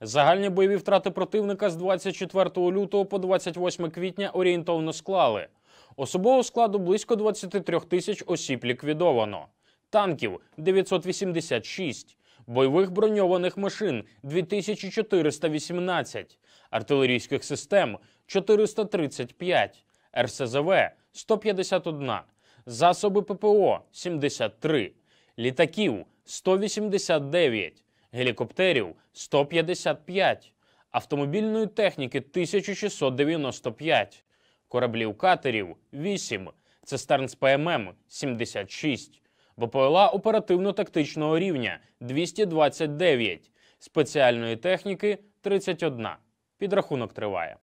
Загальні бойові втрати противника з 24 лютого по 28 квітня орієнтовно склали. Особового складу близько 23 тисяч осіб ліквідовано, танків 986, бойових броньованих машин 2418, артилерійських систем 435, РСЗВ 151, засоби ППО 73, літаків 189 гелікоптерів 155, автомобільної техніки 1695, кораблів катерів 8, цистерн з ПММ 76, БПЛА оперативно-тактичного рівня 229, спеціальної техніки 31. Підрахунок триває.